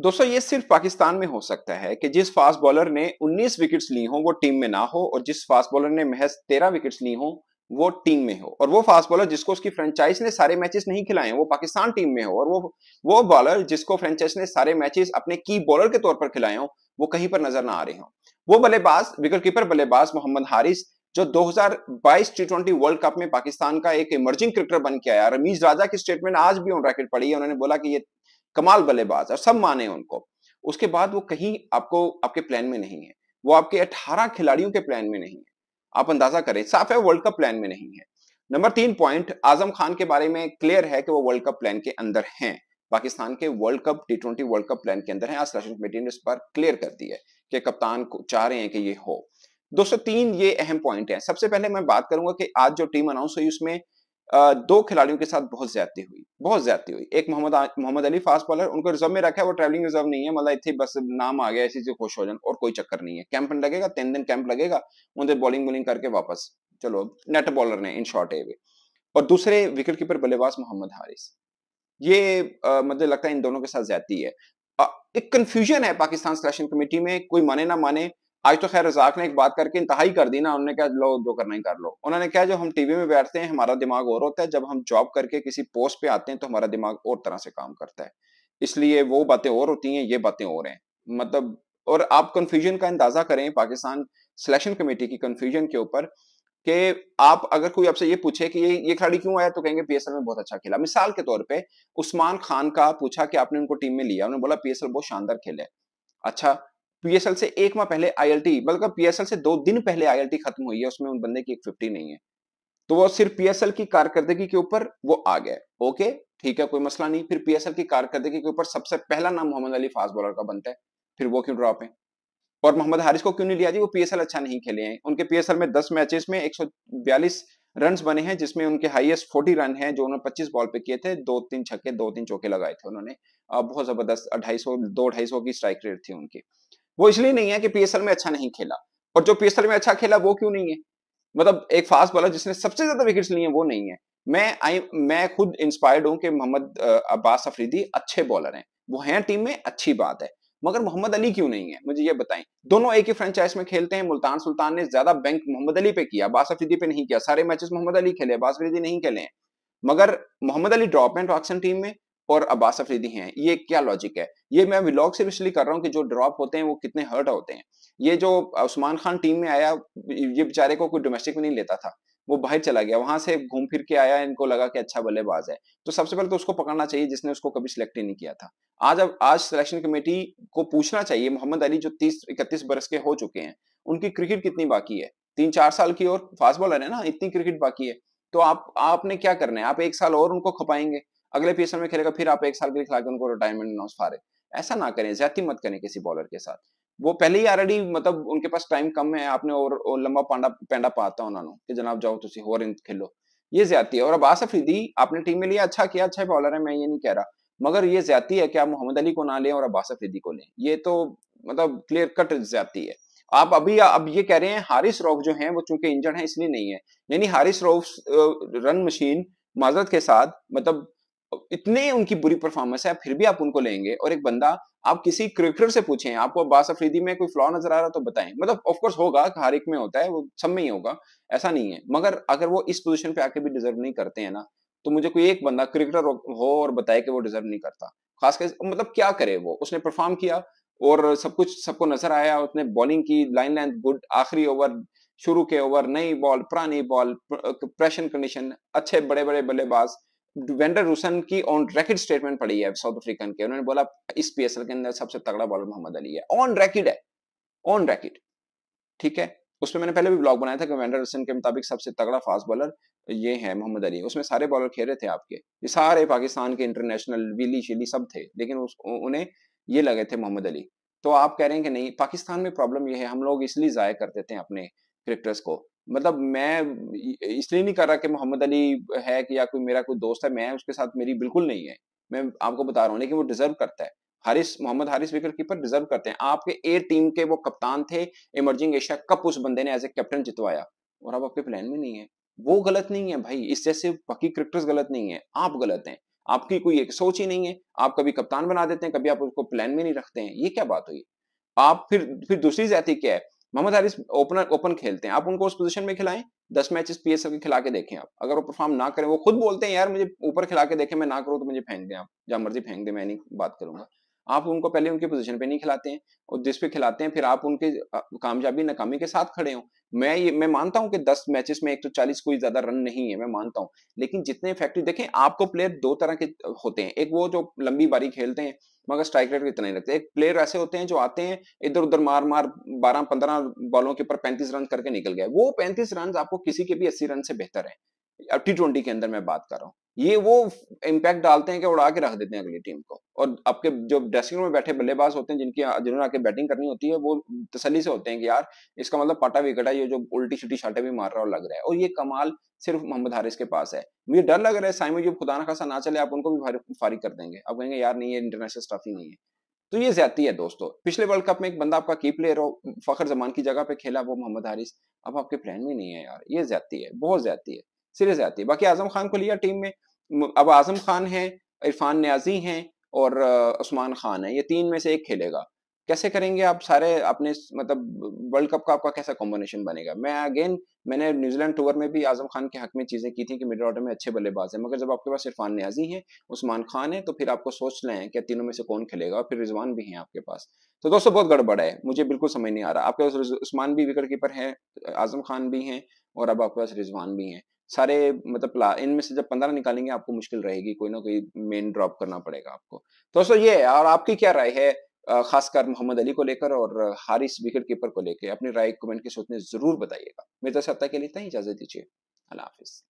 दोस्तों ये सिर्फ पाकिस्तान में हो सकता है कि जिस फास्ट बॉलर ने 19 विकेट्स ली हो वो टीम में ना हो और जिस फास्ट बॉलर ने महज 13 विकेट्स ली हो वो टीम में हो और वो फास्ट बॉलर जिसको उसकी फ्रेंचाइज ने सारे मैचेस नहीं खिलाए वो पाकिस्तान टीम में हो और वो वो बॉलर जिसको फ्रेंचाइज ने सारे मैचेस अपने की बॉलर के तौर पर खिलाए हो वो कहीं पर नजर ना आ रहे हो वो बल्लेबाज विकेट कीपर बल्लेबाज मोहम्मद हारिस जो 2022 टी ट्वेंटी वर्ल्ड कप में पाकिस्तान का एक इमर्जिंग क्रिकेटर बन के आया रमीज राजा की स्टेटमेंट आज भी ऑन रैकेट पड़ी है उन्होंने बोला कि ये कमाल बल्लेबाज और सब माने उनको उसके बाद वो कहीं आपको आपके प्लान में नहीं है वो आपके अठारह खिलाड़ियों के प्लान में नहीं है आप अंदाजा करें साफ है वर्ल्ड कप प्लान में नहीं है नंबर तीन पॉइंट आजम खान के बारे में क्लियर है कि वो वर्ल्ड कप प्लान के अंदर हैं पाकिस्तान के world cup T twenty world cup plan के अंदर है आज सेलेक्शन कमेटी ने इस पर क्लियर कर दी है कि कप्तान को चाह रहे हैं कि ये हो दोस्तों तीन ये अहम पॉइंट है सबसे पहले मैं बात करूंगा कि आज जो टीम अनाउंस हुई उसमें दो खिलाड़ियों के साथ बहुत ज्यादा हुई बहुत ज्यादा हुई एक मोहम्मद मोहम्मद अली फास्ट बॉलर उनको रिजर्व में रखा है वो ट्रैवलिंग रिजर्व नहीं है मतलब इतने बस नाम आ गया ऐसी खुश हो जाए और कोई चक्कर नहीं है कैंप लगेगा तीन दिन कैंप लगेगा उनसे बॉलिंग बॉलिंग करके वापस चलो नेट बॉलर ने इन शॉर्ट है वे और दूसरे विकेट कीपर बल्लेबाज मोहम्मद हारिस ये मुझे लगता है इन दोनों के साथ ज्यादा है आ, एक कंफ्यूजन है पाकिस्तान सिलेक्शन कमेटी में कोई माने ना माने आज तो खैर रजाक ने एक बात करके इंतहाई कर दी ना उन्होंने कहा लो जो करना ही कर लो उन्होंने कहा जब हम टीवी में बैठते हैं हमारा दिमाग और होता है जब हम जॉब करके किसी पोस्ट पे आते हैं तो हमारा दिमाग और तरह से काम करता है इसलिए वो बातें और होती हैं ये बातें और हैं मतलब और आप कन्फ्यूजन का अंदाजा करें पाकिस्तान सिलेक्शन कमेटी की कन्फ्यूजन के ऊपर कि आप अगर कोई आपसे ये पूछे कि ये ये खिलाड़ी क्यों आया तो कहेंगे पीएसएल में बहुत अच्छा खेला मिसाल के तौर पे उस्मान खान का पूछा कि आपने उनको टीम में लिया उन्होंने बोला पीएसएल बहुत शानदार खेला है अच्छा पीएसएल से एक माह पहले आईएलटी बल्कि पीएसएल से दो दिन पहले आईएलटी खत्म हुई है उसमें उन बंदे की एक फिफ्टी नहीं है तो वो सिर्फ पीएसएल की कारकर्दगी के ऊपर वो आ गया ओके ठीक है कोई मसला नहीं फिर पीएसएल की कारकर्दगी के ऊपर सबसे पहला नाम मोहम्मद अली फास्ट बॉलर का बनता है फिर वो क्यों ड्रॉप है और मोहम्मद हारिस को क्यों नहीं लिया जी वो पीएसएल अच्छा नहीं खेले हैं उनके पीएसएल में दस मैचेस में बयालीस रन बने हैं जिसमें उनके हाईएस्ट फोर्टी रन हैं जो उन्होंने पच्चीस बॉल पे किए थे दो तीन छक्के दो तीन चौके लगाए थे उन्होंने बहुत जबरदस्त अढ़ाई सौ दो ढाई सौ की स्ट्राइक रेट थी उनकी वो इसलिए नहीं है कि पीएसएल में अच्छा नहीं खेला और जो पीएसएल में अच्छा खेला वो क्यों नहीं है मतलब एक फास्ट बॉलर जिसने सबसे ज्यादा विकेट लिए वो नहीं है मैं आई मैं खुद इंस्पायर्ड हूं कि मोहम्मद अब्बास अफरीदी अच्छे बॉलर हैं वो हैं टीम में अच्छी बात है मगर मोहम्मद अली क्यों नहीं है मुझे ये बताएं दोनों एक ही फ्रेंचाइज में खेलते हैं मुल्तान सुल्तान ने ज्यादा बैंक मोहम्मद अली पे किया अब्बास अफरीदी पे नहीं किया सारे मैचेस मोहम्मद अली खेले अब्बास अफरीदी नहीं खेले हैं मगर मोहम्मद अली ड्रॉप है पाकिस्तान टीम में और अब्बास अफरीदी हैं ये क्या लॉजिक है ये मैं व्लॉग सिर्फ इसलिए कर रहा हूँ कि जो ड्रॉप होते हैं वो कितने हर्ट होते हैं ये जो उस्मान खान टीम में आया ये बेचारे को कोई डोमेस्टिक में नहीं लेता था वो बाहर चला गया वहां से घूम फिर के आया इनको लगा कि अच्छा बल्लेबाज है तो सबसे पहले तो उसको पकड़ना चाहिए जिसने उसको कभी सिलेक्ट ही नहीं किया था आज अब आज सिलेक्शन कमेटी को पूछना चाहिए मोहम्मद अली जो तीस इकतीस बरस के हो चुके हैं उनकी क्रिकेट कितनी बाकी है तीन चार साल की और फास्ट बॉलर है ना इतनी क्रिकेट बाकी है तो आप आपने क्या करना है आप एक साल और उनको खपाएंगे अगले पीएसएल में खेलेगा फिर आप एक साल के लिए खिलाकर उनको रिटायरमेंट अनाउंस फारे ऐसा ना करें ज्यादा मत करें किसी बॉलर के साथ वो पहले ही ऑलरेडी मतलब उनके पास टाइम कम है आपने और, और लंबा पांडा पेंडा पाता उन्होंने कि जनाब जाओ तुम होर खेलो ये ज्यादा है और अब्बास अफरीदी आपने टीम में लिया अच्छा किया अच्छा बॉलर है मैं ये नहीं कह रहा मगर ये ज्यादा है कि आप मोहम्मद अली को ना लें और अब्बास अफरीदी को लें ये तो मतलब क्लियर कट ज्यादा है आप अभी अब ये कह रहे हैं हारिस रौफ जो है वो चूंकि इंजर्ड है इसलिए नहीं है यानी हारिस रौफ रन मशीन माजरत के साथ मतलब इतने उनकी बुरी परफॉर्मेंस है फिर भी आप उनको लेंगे और एक बंदा आप किसी क्रिकेटर से पूछें आपको बास अफरीदी में कोई फ्लॉ नजर आ रहा तो बताएं मतलब ऑफकोर्स होगा हर एक में होता है वो सब में ही होगा ऐसा नहीं है मगर अगर वो इस पोजीशन पे आके भी डिजर्व नहीं करते हैं ना तो मुझे कोई एक बंदा क्रिकेटर हो और बताए कि वो डिजर्व नहीं करता खासकर मतलब क्या करे वो उसने परफॉर्म किया और सब कुछ सबको नजर आया उसने बॉलिंग की लाइन लेंथ गुड आखिरी ओवर शुरू के ओवर नई बॉल पुरानी बॉल प्रेशन कंडीशन अच्छे बड़े बड़े बल्लेबाज वेंडर रूसन की ऑन रैकेट स्टेटमेंट पड़ी है साउथ अफ्रीकन के उन्होंने बोला इस पी के अंदर सबसे तगड़ा बॉलर मोहम्मद अली है ऑन रैकेट है ऑन रैकेट ठीक है उसमें मैंने पहले भी ब्लॉग बनाया था कि वेंडर रूसन के मुताबिक सबसे तगड़ा फास्ट बॉलर ये है मोहम्मद अली उसमें सारे बॉलर खेल रहे थे आपके ये सारे पाकिस्तान के इंटरनेशनल विली शिली सब थे लेकिन उस, उन्हें ये लगे थे मोहम्मद अली तो आप कह रहे हैं कि नहीं पाकिस्तान में प्रॉब्लम ये है हम लोग इसलिए ज़ाया करते थे अपने क्रिकेटर्स को मतलब मैं इसलिए नहीं कर रहा कि मोहम्मद अली है कि या कोई मेरा कोई दोस्त है मैं उसके साथ मेरी बिल्कुल नहीं है मैं आपको बता रहा हूँ लेकिन वो डिजर्व करता है Haris Mohammad Haris wicket keeper deserve करते हैं आपके ए टीम के वो कप्तान थे इमर्जिंग एशिया कप उस बंदे ने एज ए कैप्टन जितवाया और आप आपके प्लान में नहीं है वो गलत नहीं है भाई इस जैसे बाकी क्रिकेटर्स गलत नहीं है आप गलत हैं आपकी कोई एक सोच ही नहीं है आप कभी कप्तान बना देते हैं कभी आप उसको प्लान में नहीं रखते हैं ये क्या बात हुई आप फिर फिर दूसरी जाति क्या है मोहम्मद हारिस ओपनर ओपन खेलते हैं आप उनको उस पोजीशन में खिलाएं दस पी एस के खिला के देखें आप अगर वो परफॉर्म ना करें वो खुद बोलते हैं यार मुझे ऊपर खिला के देखें मैं ना करूँ तो मुझे फेंक दें आप जहाँ मर्जी फेंक दें मैं नहीं बात करूंगा आप उनको पहले उनकी पोजीशन पे नहीं खिलाते हैं और जिस पे खिलाते हैं फिर आप उनके कामयाबी नाकामी के साथ खड़े हो मैं ये मैं मानता हूं कि 10 मैचेस में एक तो चालीस कोई ज्यादा रन नहीं है मैं मानता हूं लेकिन जितने इफेक्टिव देखें आपको प्लेयर दो तरह के होते हैं एक वो जो लंबी बारी खेलते हैं मगर स्ट्राइक रेट इतना नहीं लगता एक प्लेयर ऐसे होते हैं जो आते हैं इधर उधर मार मार बारह पंद्रह बॉलों के ऊपर पैंतीस रन करके निकल गए वो पैंतीस रन आपको किसी के भी अस्सी रन से बेहतर है टी ट्वेंटी के अंदर मैं बात कर रहा हूँ ये वो इम्पैक्ट डालते हैं कि उड़ा के रख देते हैं अगली टीम को और आपके जो ड्रेसिंग रूम में बैठे बल्लेबाज होते हैं जिनकी जिन्होंने आके बैटिंग करनी होती है वो तसली से होते हैं कि यार इसका मतलब पाटा विकेट है ये जो उल्टी छुट्टी शर्टें भी मार रहा और लग रहा है और ये कमाल सिर्फ मोहम्मद हारिस के पास है मुझे डर लग रहा है साइम जी खुदा ना खासा ना चले आप उनको भी फारिग कर देंगे आप कहेंगे यार नहीं ये इंटरनेशनल स्टाफ ही नहीं है तो ये ज्यादा है दोस्तों पिछले वर्ल्ड कप में एक बंदा आपका की प्लेयर हो फखर जमान की जगह पे खेला वो मोहम्मद हारिस अब आपके प्लान में नहीं है यार ये ज्यादा है बहुत ज्यादा है सीरीज आती है बाकी आजम खान को लिया टीम में अब आजम खान है इरफान न्याजी हैं और उस्मान खान है ये तीन में से एक खेलेगा कैसे करेंगे आप सारे अपने मतलब वर्ल्ड कप का आपका कैसा कॉम्बिनेशन बनेगा मैं अगेन मैंने न्यूजीलैंड टूर में भी आजम खान के हक में चीज़ें की थी कि मिडिल ऑर्डर में अच्छे बल्लेबाज हैं मगर जब आपके पास इरफान न्याजी हैं उस्मान खान है तो फिर आपको सोच लें कि तीनों में से कौन खेलेगा और फिर रिजवान भी हैं आपके पास तो दोस्तों बहुत गड़बड़ है मुझे बिल्कुल समझ नहीं आ रहा आपके पास उस्मान भी विकेट कीपर है आजम खान भी हैं और अब आपके पास रिजवान भी हैं सारे मतलब इनमें से जब पंद्रह निकालेंगे आपको मुश्किल रहेगी कोई ना कोई मेन ड्रॉप करना पड़ेगा आपको दोस्तों ये है और आपकी क्या राय है खासकर मोहम्मद अली को लेकर और हारिस विकेट कीपर को लेकर अपनी राय कमेंट के सोचने जरूर बताइएगा मेरे तो सत्ता के लिए इतना ही इजाजत दीजिए अल्लाह हाफिज़